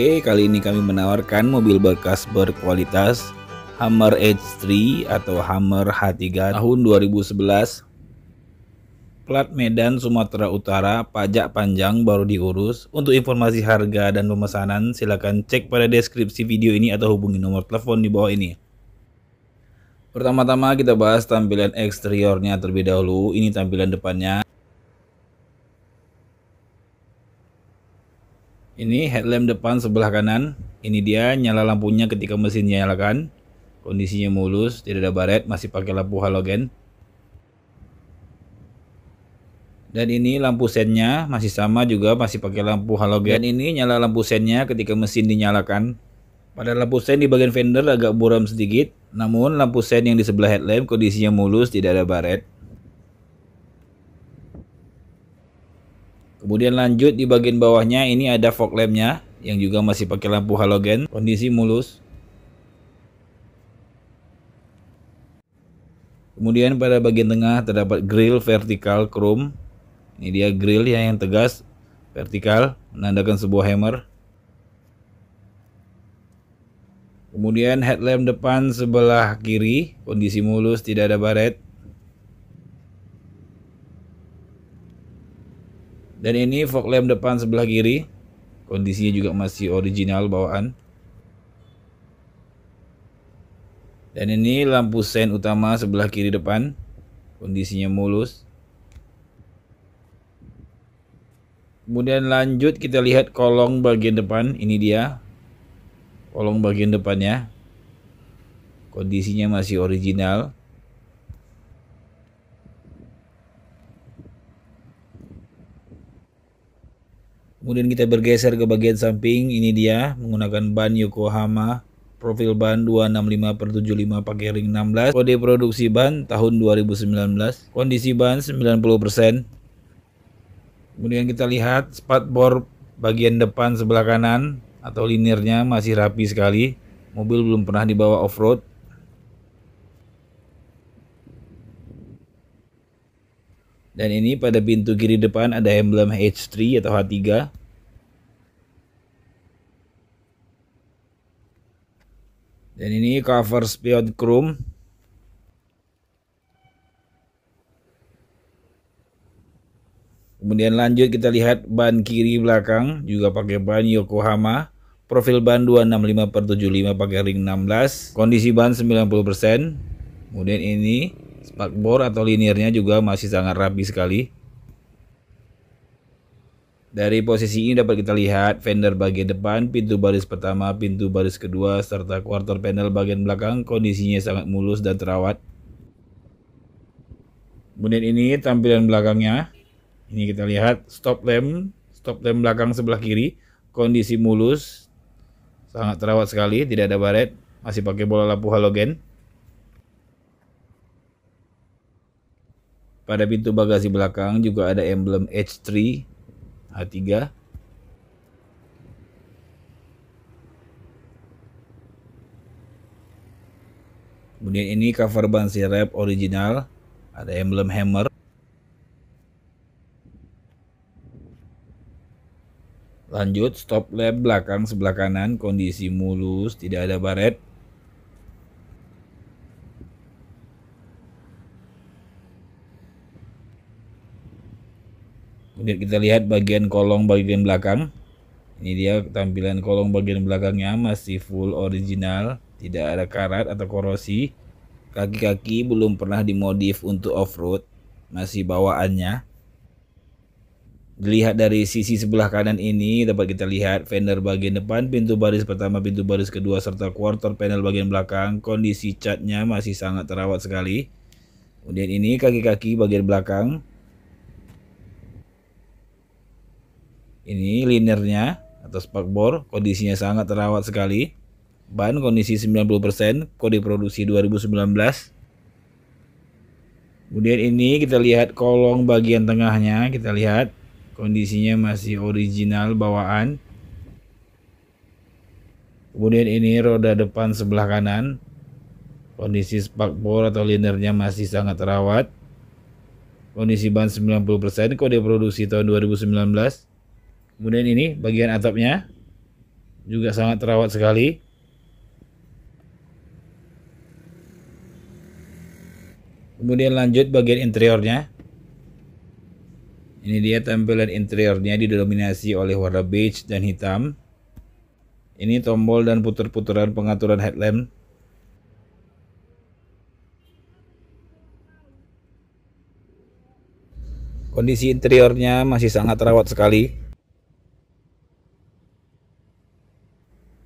Oke, kali ini kami menawarkan mobil bekas berkualitas Hammer H3 atau Hammer H3 tahun 2011. Plat Medan, Sumatera Utara, pajak panjang baru diurus. Untuk informasi harga dan pemesanan, silakan cek pada deskripsi video ini atau hubungi nomor telepon di bawah ini. Pertama-tama kita bahas tampilan eksteriornya terlebih dahulu. Ini tampilan depannya. Ini headlamp depan sebelah kanan. Ini dia nyala lampunya ketika mesin dinyalakan. Kondisinya mulus, tidak ada baret, masih pakai lampu halogen. Dan ini lampu sennya masih sama juga masih pakai lampu halogen. Dan ini nyala lampu sennya ketika mesin dinyalakan. Pada lampu sen di bagian fender agak buram sedikit, namun lampu sen yang di sebelah headlamp kondisinya mulus, tidak ada baret. Kemudian lanjut di bagian bawahnya ini ada fog lampnya yang juga masih pakai lampu halogen. Kondisi mulus. Kemudian pada bagian tengah terdapat grill vertikal chrome. Ini dia grill ya, yang tegas vertikal menandakan sebuah hammer. Kemudian headlamp depan sebelah kiri kondisi mulus tidak ada baret. Dan ini fog lamp depan sebelah kiri. Kondisinya juga masih original bawaan. Dan ini lampu sein utama sebelah kiri depan. Kondisinya mulus. Kemudian lanjut kita lihat kolong bagian depan. Ini dia. Kolong bagian depannya. Kondisinya masih original. Kemudian kita bergeser ke bagian samping, ini dia menggunakan ban Yokohama profil ban 265 per 75 pakai ring 16 kode produksi ban tahun 2019 kondisi ban 90% kemudian kita lihat spatbor bagian depan sebelah kanan atau linirnya masih rapi sekali mobil belum pernah dibawa off-road dan ini pada pintu kiri depan ada emblem H3 atau H3 cover spion Chrome. Kemudian lanjut kita lihat ban kiri belakang juga pakai ban Yokohama. Profil ban 265 per 75 pakai ring 16. Kondisi ban 90%. Kemudian ini spakbor atau liniernya juga masih sangat rapi sekali. Dari posisi ini dapat kita lihat fender bagian depan, pintu baris pertama, pintu baris kedua, serta quarter panel bagian belakang kondisinya sangat mulus dan terawat. Kemudian ini tampilan belakangnya. Ini kita lihat stop lamp, stop lamp belakang sebelah kiri, kondisi mulus, sangat terawat sekali, tidak ada baret, masih pakai bola lampu halogen. Pada pintu bagasi belakang juga ada emblem H3 H3 kemudian ini cover ban Rap original ada emblem hammer lanjut stop lamp belakang sebelah kanan kondisi mulus tidak ada baret kita lihat bagian kolong bagian belakang ini dia tampilan kolong bagian belakangnya masih full original tidak ada karat atau korosi kaki-kaki belum pernah dimodif untuk off-road masih bawaannya dilihat dari sisi sebelah kanan ini dapat kita lihat fender bagian depan, pintu baris pertama, pintu baris kedua serta quarter panel bagian belakang. Kondisi catnya masih sangat terawat sekali. Kemudian ini kaki-kaki bagian belakang. ini linernya atau spakbor kondisinya sangat terawat sekali ban kondisi 90% kode produksi 2019 kemudian ini kita lihat kolong bagian tengahnya kita lihat kondisinya masih original bawaan kemudian ini roda depan sebelah kanan kondisi spakbor atau linernya masih sangat terawat kondisi ban 90% kode produksi tahun 2019 Kemudian ini bagian atapnya juga sangat terawat sekali. Kemudian lanjut bagian interiornya. Ini dia tampilan interiornya didominasi oleh warna beige dan hitam. Ini tombol dan putar-putaran pengaturan headlamp. Kondisi interiornya masih sangat terawat sekali.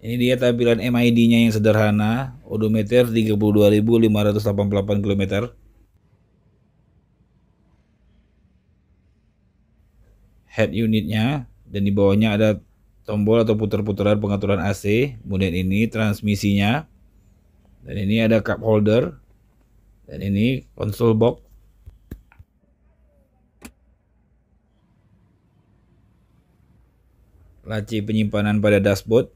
Ini dia tampilan MID-nya yang sederhana, odometer 32.588 km. Head unitnya dan di bawahnya ada tombol atau putar-putaran pengaturan AC. Kemudian ini transmisinya. Dan ini ada cup holder. Dan ini console box. Laci penyimpanan pada dashboard.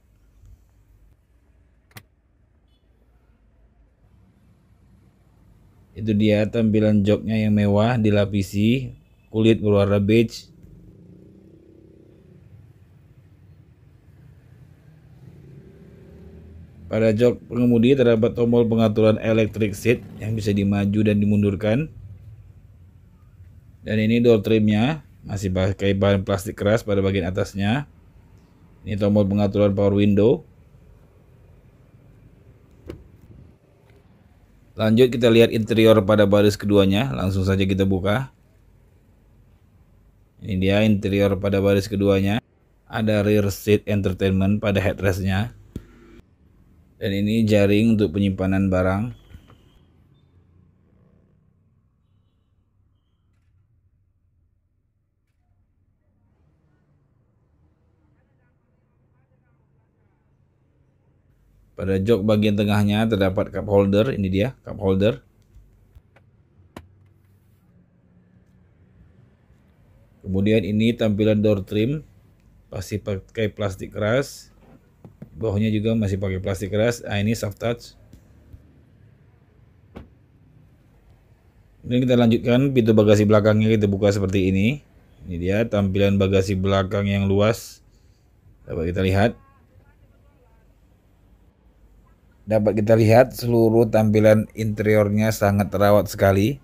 Itu dia tampilan joknya yang mewah dilapisi kulit berwarna beige. Pada jok pengemudi terdapat tombol pengaturan electric seat yang bisa dimaju dan dimundurkan. Dan ini door trimnya masih pakai bahan plastik keras pada bagian atasnya. Ini tombol pengaturan power window Lanjut kita lihat interior pada baris keduanya. Langsung saja kita buka. Ini dia interior pada baris keduanya. Ada rear seat entertainment pada headrestnya. Dan ini jaring untuk penyimpanan barang. Pada jok bagian tengahnya terdapat cup holder, ini dia cup holder. Kemudian ini tampilan door trim pasti pakai plastik keras. Bawahnya juga masih pakai plastik keras. nah, ini soft touch. Ini kita lanjutkan pintu bagasi belakangnya kita buka seperti ini. Ini dia tampilan bagasi belakang yang luas. Dapat kita lihat. Dapat kita lihat seluruh tampilan interiornya sangat terawat sekali.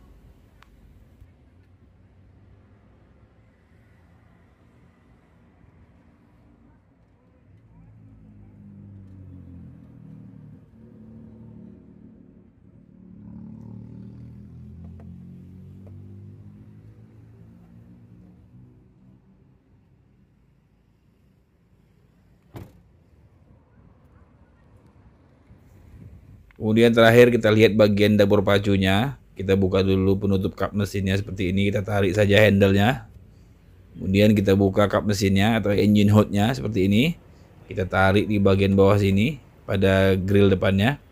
Kemudian terakhir kita lihat bagian dapur pacunya. Kita buka dulu penutup kap mesinnya seperti ini. Kita tarik saja handlenya. Kemudian kita buka kap mesinnya atau engine hoodnya seperti ini. Kita tarik di bagian bawah sini pada grill depannya.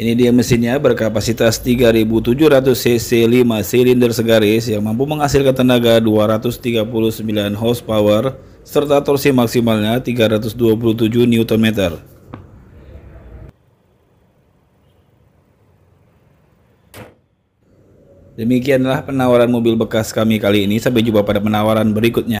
Ini dia mesinnya berkapasitas 3700 cc 5 silinder segaris yang mampu menghasilkan tenaga 239 horsepower serta torsi maksimalnya 327 Nm. Demikianlah penawaran mobil bekas kami kali ini. Sampai jumpa pada penawaran berikutnya.